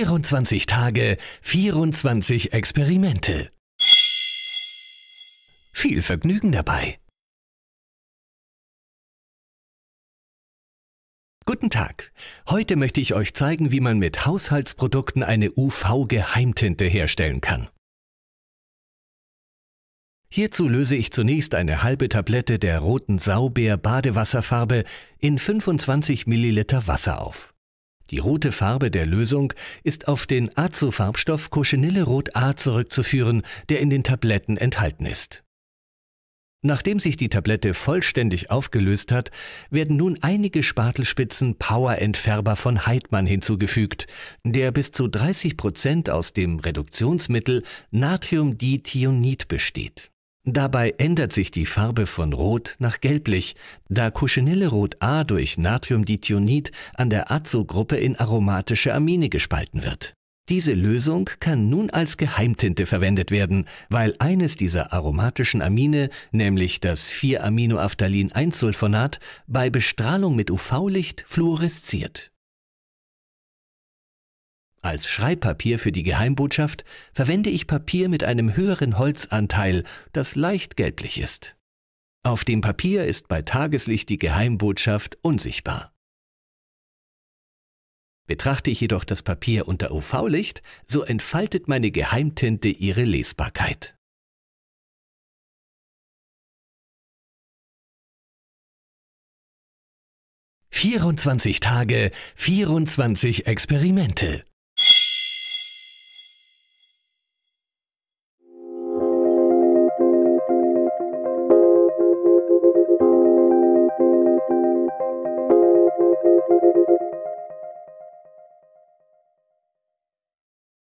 24 Tage, 24 Experimente. Viel Vergnügen dabei. Guten Tag. Heute möchte ich euch zeigen, wie man mit Haushaltsprodukten eine UV-Geheimtinte herstellen kann. Hierzu löse ich zunächst eine halbe Tablette der roten Saubeer-Badewasserfarbe in 25 ml Wasser auf. Die rote Farbe der Lösung ist auf den Azofarbstoff Rot A zurückzuführen, der in den Tabletten enthalten ist. Nachdem sich die Tablette vollständig aufgelöst hat, werden nun einige Spatelspitzen Power-Entfärber von Heidmann hinzugefügt, der bis zu 30 Prozent aus dem Reduktionsmittel Natriumdithionid besteht. Dabei ändert sich die Farbe von rot nach gelblich, da Kuschenille-Rot A durch Natriumdithionit an der Azo-Gruppe in aromatische Amine gespalten wird. Diese Lösung kann nun als Geheimtinte verwendet werden, weil eines dieser aromatischen Amine, nämlich das 4-Aminoaphthalin-1-Sulfonat, bei Bestrahlung mit UV-Licht fluoresziert. Als Schreibpapier für die Geheimbotschaft verwende ich Papier mit einem höheren Holzanteil, das leicht gelblich ist. Auf dem Papier ist bei Tageslicht die Geheimbotschaft unsichtbar. Betrachte ich jedoch das Papier unter UV-Licht, so entfaltet meine Geheimtinte ihre Lesbarkeit. »24 Tage, 24 Experimente.